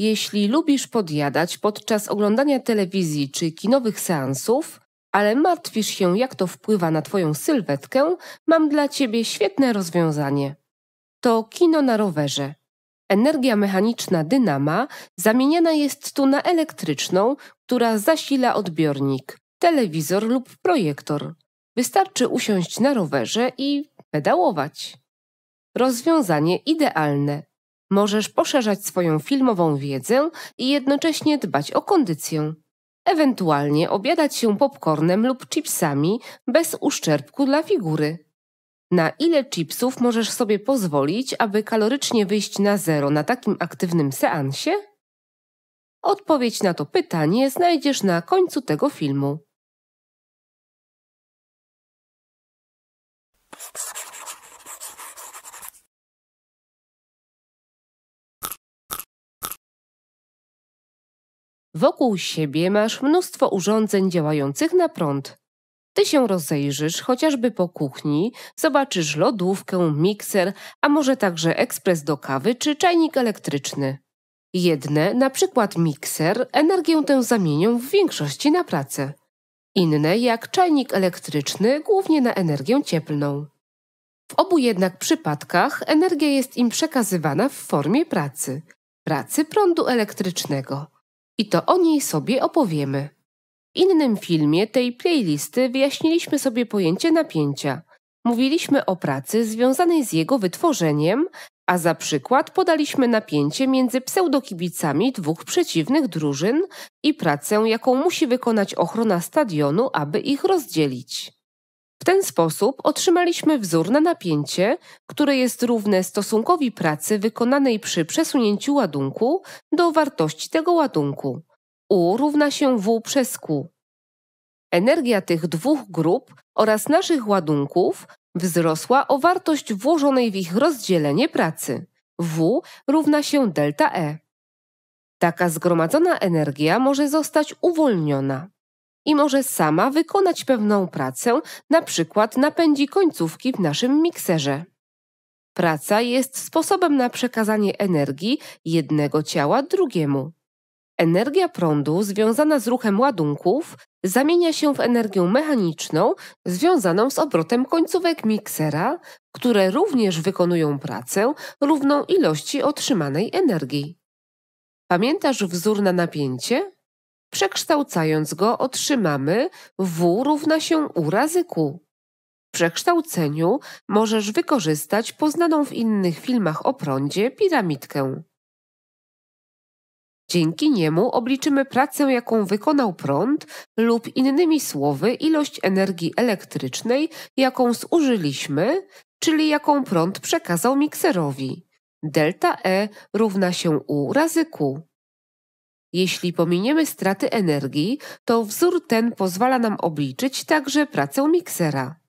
Jeśli lubisz podjadać podczas oglądania telewizji czy kinowych seansów, ale martwisz się, jak to wpływa na Twoją sylwetkę, mam dla Ciebie świetne rozwiązanie. To kino na rowerze. Energia mechaniczna dynama zamieniana jest tu na elektryczną, która zasila odbiornik, telewizor lub projektor. Wystarczy usiąść na rowerze i pedałować. Rozwiązanie idealne Możesz poszerzać swoją filmową wiedzę i jednocześnie dbać o kondycję. Ewentualnie obiadać się popcornem lub chipsami bez uszczerbku dla figury. Na ile chipsów możesz sobie pozwolić, aby kalorycznie wyjść na zero na takim aktywnym seansie? Odpowiedź na to pytanie znajdziesz na końcu tego filmu. Wokół siebie masz mnóstwo urządzeń działających na prąd. Ty się rozejrzysz chociażby po kuchni, zobaczysz lodówkę, mikser, a może także ekspres do kawy czy czajnik elektryczny. Jedne, na przykład mikser, energię tę zamienią w większości na pracę. Inne, jak czajnik elektryczny, głównie na energię cieplną. W obu jednak przypadkach energia jest im przekazywana w formie pracy, pracy prądu elektrycznego i to o niej sobie opowiemy. W innym filmie tej playlisty wyjaśniliśmy sobie pojęcie napięcia. Mówiliśmy o pracy związanej z jego wytworzeniem, a za przykład podaliśmy napięcie między pseudokibicami dwóch przeciwnych drużyn i pracę, jaką musi wykonać ochrona stadionu, aby ich rozdzielić. W ten sposób otrzymaliśmy wzór na napięcie, które jest równe stosunkowi pracy wykonanej przy przesunięciu ładunku do wartości tego ładunku. U równa się W przez Q. Energia tych dwóch grup oraz naszych ładunków wzrosła o wartość włożonej w ich rozdzielenie pracy. W równa się delta E. Taka zgromadzona energia może zostać uwolniona i może sama wykonać pewną pracę, na przykład napędzi końcówki w naszym mikserze. Praca jest sposobem na przekazanie energii jednego ciała drugiemu. Energia prądu związana z ruchem ładunków zamienia się w energię mechaniczną związaną z obrotem końcówek miksera, które również wykonują pracę równą ilości otrzymanej energii. Pamiętasz wzór na napięcie? Przekształcając go otrzymamy W równa się U razy Q. W przekształceniu możesz wykorzystać poznaną w innych filmach o prądzie piramidkę. Dzięki niemu obliczymy pracę, jaką wykonał prąd, lub innymi słowy ilość energii elektrycznej, jaką zużyliśmy, czyli jaką prąd przekazał mikserowi. Delta E równa się U razy Q. Jeśli pominiemy straty energii, to wzór ten pozwala nam obliczyć także pracę miksera.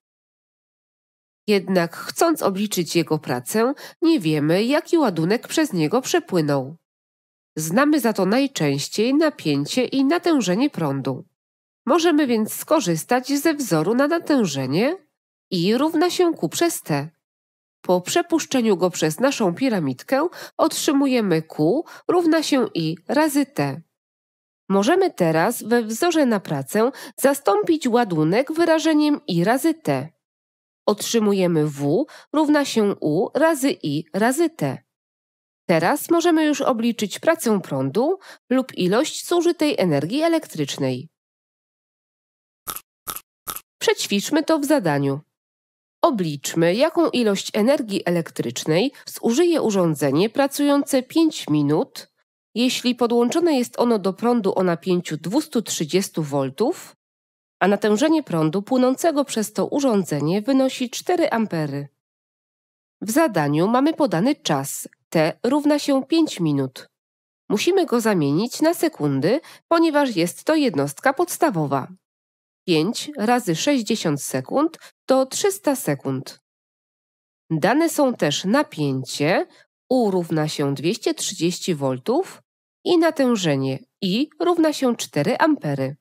Jednak chcąc obliczyć jego pracę, nie wiemy, jaki ładunek przez niego przepłynął. Znamy za to najczęściej napięcie i natężenie prądu. Możemy więc skorzystać ze wzoru na natężenie i równa się ku przez T. Po przepuszczeniu go przez naszą piramidkę otrzymujemy Q równa się I razy T. Możemy teraz we wzorze na pracę zastąpić ładunek wyrażeniem I razy T. Otrzymujemy W równa się U razy I razy T. Teraz możemy już obliczyć pracę prądu lub ilość zużytej energii elektrycznej. Przećwiczmy to w zadaniu. Obliczmy, jaką ilość energii elektrycznej zużyje urządzenie pracujące 5 minut, jeśli podłączone jest ono do prądu o napięciu 230 V, a natężenie prądu płynącego przez to urządzenie wynosi 4 ampery. W zadaniu mamy podany czas t równa się 5 minut. Musimy go zamienić na sekundy, ponieważ jest to jednostka podstawowa. 5 razy 60 sekund to 300 sekund. Dane są też napięcie U równa się 230 V i natężenie I równa się 4 ampery.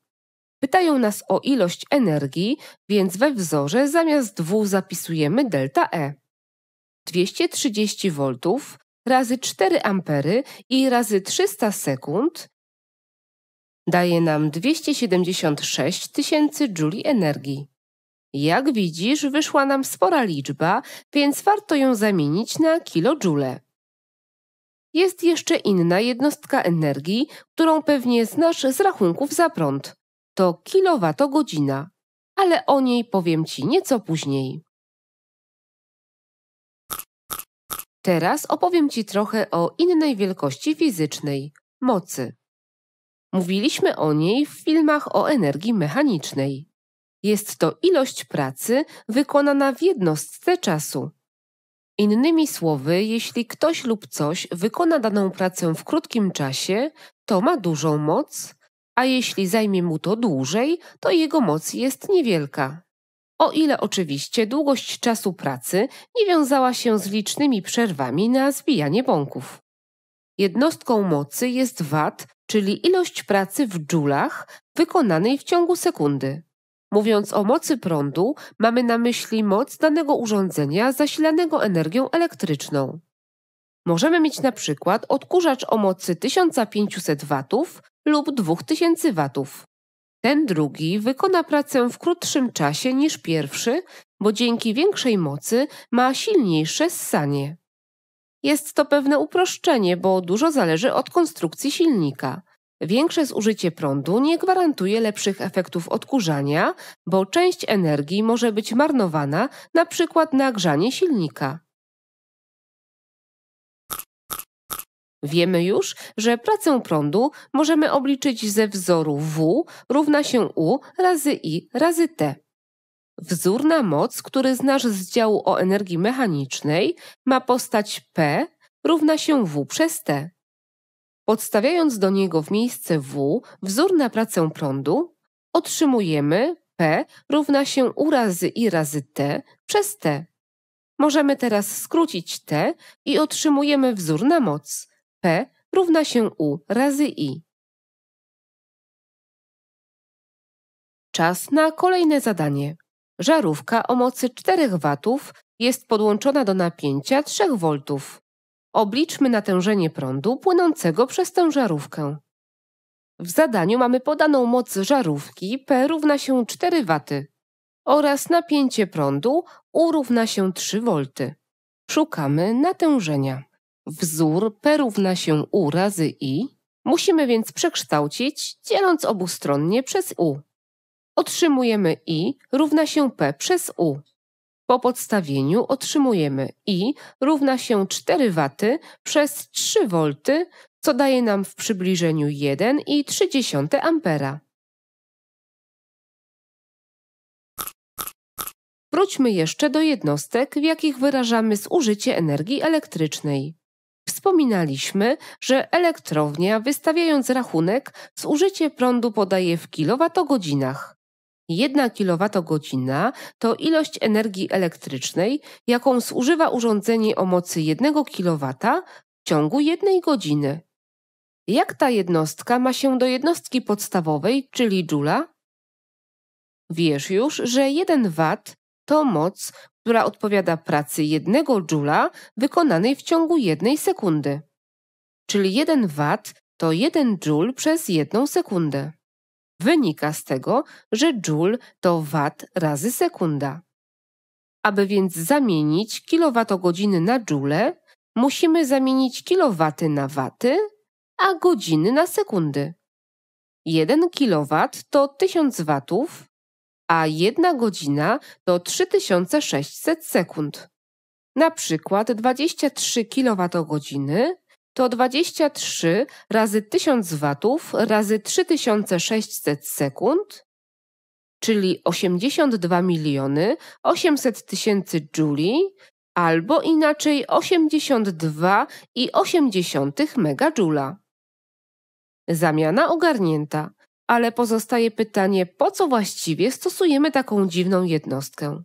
Pytają nas o ilość energii, więc we wzorze zamiast 2 zapisujemy delta E. 230 V razy 4 ampery i razy 300 sekund daje nam 276 tysięcy Juli energii. Jak widzisz, wyszła nam spora liczba, więc warto ją zamienić na kilojoule. Jest jeszcze inna jednostka energii, którą pewnie znasz z rachunków za prąd. To kilowatogodzina, ale o niej powiem Ci nieco później. Teraz opowiem Ci trochę o innej wielkości fizycznej mocy. Mówiliśmy o niej w filmach o energii mechanicznej. Jest to ilość pracy wykonana w jednostce czasu. Innymi słowy, jeśli ktoś lub coś wykona daną pracę w krótkim czasie, to ma dużą moc, a jeśli zajmie mu to dłużej, to jego moc jest niewielka. O ile oczywiście długość czasu pracy nie wiązała się z licznymi przerwami na zbijanie bąków. Jednostką mocy jest wat, czyli ilość pracy w dżulach wykonanej w ciągu sekundy. Mówiąc o mocy prądu, mamy na myśli moc danego urządzenia zasilanego energią elektryczną. Możemy mieć na przykład odkurzacz o mocy 1500 W lub 2000 W. Ten drugi wykona pracę w krótszym czasie niż pierwszy, bo dzięki większej mocy ma silniejsze ssanie. Jest to pewne uproszczenie, bo dużo zależy od konstrukcji silnika. Większe zużycie prądu nie gwarantuje lepszych efektów odkurzania, bo część energii może być marnowana na przykład na grzanie silnika. Wiemy już, że pracę prądu możemy obliczyć ze wzoru W równa się U razy I razy T. Wzór na moc, który znasz z działu o energii mechanicznej, ma postać P równa się W przez T. Podstawiając do niego w miejsce W wzór na pracę prądu, otrzymujemy P równa się U razy I razy T przez T. Możemy teraz skrócić T i otrzymujemy wzór na moc. P równa się U razy I. Czas na kolejne zadanie. Żarówka o mocy 4 W jest podłączona do napięcia 3 V. Obliczmy natężenie prądu płynącego przez tę żarówkę. W zadaniu mamy podaną moc żarówki P równa się 4 W oraz napięcie prądu U równa się 3 V. Szukamy natężenia. Wzór P równa się U razy I musimy więc przekształcić dzieląc obustronnie przez U otrzymujemy i równa się p przez u. Po podstawieniu otrzymujemy i równa się 4 W przez 3 V, co daje nam w przybliżeniu 1,3 A. Wróćmy jeszcze do jednostek, w jakich wyrażamy zużycie energii elektrycznej. Wspominaliśmy, że elektrownia wystawiając rachunek zużycie prądu podaje w kilowatogodzinach. 1 kWh to ilość energii elektrycznej, jaką zużywa urządzenie o mocy 1 kW w ciągu jednej godziny. Jak ta jednostka ma się do jednostki podstawowej, czyli Joula? Wiesz już, że 1 W to moc, która odpowiada pracy jednego Joula wykonanej w ciągu jednej sekundy. Czyli 1 W to 1 dżul przez jedną sekundę. Wynika z tego, że joule to wat razy sekunda. Aby więc zamienić kilowatogodziny na joule, musimy zamienić kilowaty na waty, a godziny na sekundy. 1 kilowat to 1000 watów, a 1 godzina to 3600 sekund. Na przykład 23 kilowatogodziny to 23 razy 1000 watów razy 3600 sekund, czyli 82 miliony 800 tysięcy Jouli, albo inaczej 82,8 megajoula. Zamiana ogarnięta, ale pozostaje pytanie, po co właściwie stosujemy taką dziwną jednostkę?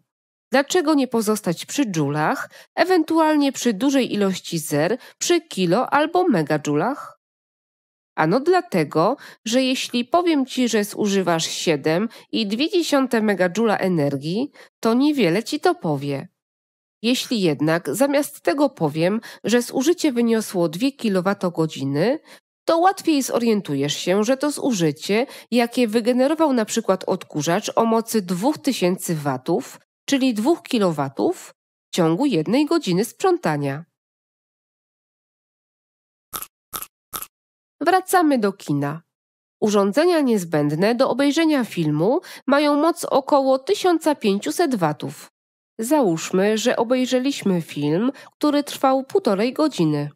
Dlaczego nie pozostać przy dżulach, ewentualnie przy dużej ilości zer, przy kilo albo megadżulach? Ano dlatego, że jeśli powiem ci, że zużywasz 7,2 megadżula energii, to niewiele ci to powie. Jeśli jednak zamiast tego powiem, że zużycie wyniosło 2 kWh, to łatwiej zorientujesz się, że to zużycie, jakie wygenerował na przykład odkurzacz o mocy 2000 W, czyli 2 kW w ciągu jednej godziny sprzątania. Wracamy do kina. Urządzenia niezbędne do obejrzenia filmu mają moc około 1500 W. Załóżmy, że obejrzeliśmy film, który trwał półtorej godziny.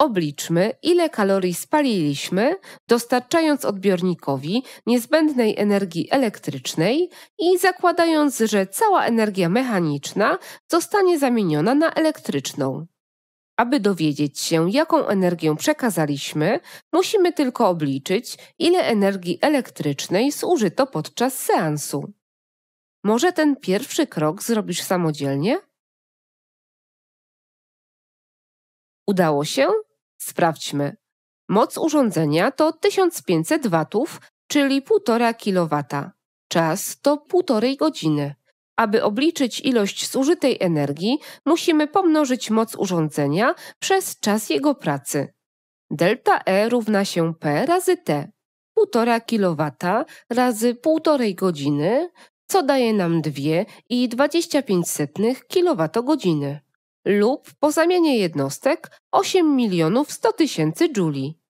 Obliczmy, ile kalorii spaliliśmy, dostarczając odbiornikowi niezbędnej energii elektrycznej i zakładając, że cała energia mechaniczna zostanie zamieniona na elektryczną. Aby dowiedzieć się, jaką energię przekazaliśmy, musimy tylko obliczyć, ile energii elektrycznej zużyto podczas seansu. Może ten pierwszy krok zrobisz samodzielnie? Udało się? Sprawdźmy. Moc urządzenia to 1500 W, czyli 1,5 kW. Czas to 1,5 godziny. Aby obliczyć ilość zużytej energii, musimy pomnożyć moc urządzenia przez czas jego pracy. Delta E równa się P razy T, 1,5 kW razy 1,5 godziny, co daje nam 2,25 kWh lub po zamianie jednostek 8 milionów 100 tysięcy Juli.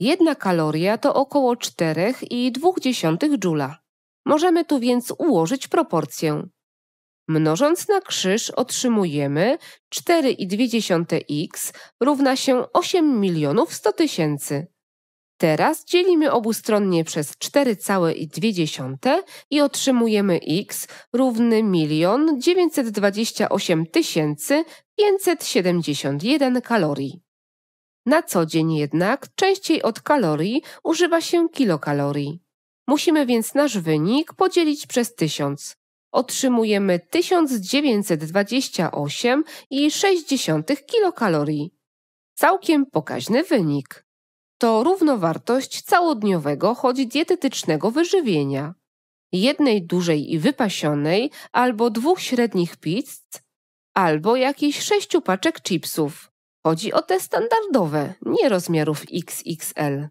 Jedna kaloria to około 4,2 Jula. Możemy tu więc ułożyć proporcję. Mnożąc na krzyż otrzymujemy 4,2x równa się 8 milionów 100 tysięcy. Teraz dzielimy obustronnie przez 4,2 i otrzymujemy x równy 1 928 571 kalorii. Na co dzień jednak częściej od kalorii używa się kilokalorii. Musimy więc nasz wynik podzielić przez 1000. Otrzymujemy 1928,6 kilokalorii. Całkiem pokaźny wynik to równowartość całodniowego, choć dietetycznego wyżywienia. Jednej dużej i wypasionej, albo dwóch średnich pizz, albo jakichś sześciu paczek chipsów. Chodzi o te standardowe, nie rozmiarów XXL.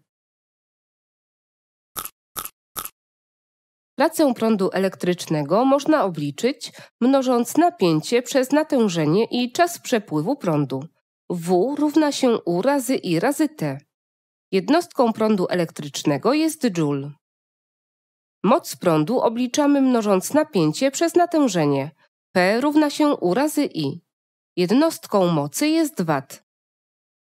Pracę prądu elektrycznego można obliczyć, mnożąc napięcie przez natężenie i czas przepływu prądu. W równa się U razy I razy T. Jednostką prądu elektrycznego jest joule. Moc prądu obliczamy mnożąc napięcie przez natężenie. P równa się U razy I. Jednostką mocy jest wat.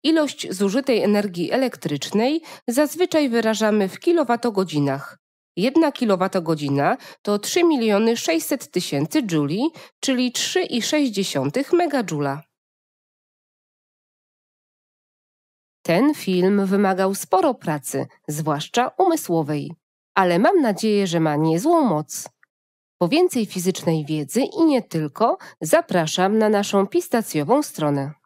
Ilość zużytej energii elektrycznej zazwyczaj wyrażamy w kilowatogodzinach. 1 kilowatogodzina to 3 600 000 Jouli, czyli 3,6 megajoula. Ten film wymagał sporo pracy, zwłaszcza umysłowej, ale mam nadzieję, że ma niezłą moc. Po więcej fizycznej wiedzy i nie tylko, zapraszam na naszą pistacjową stronę.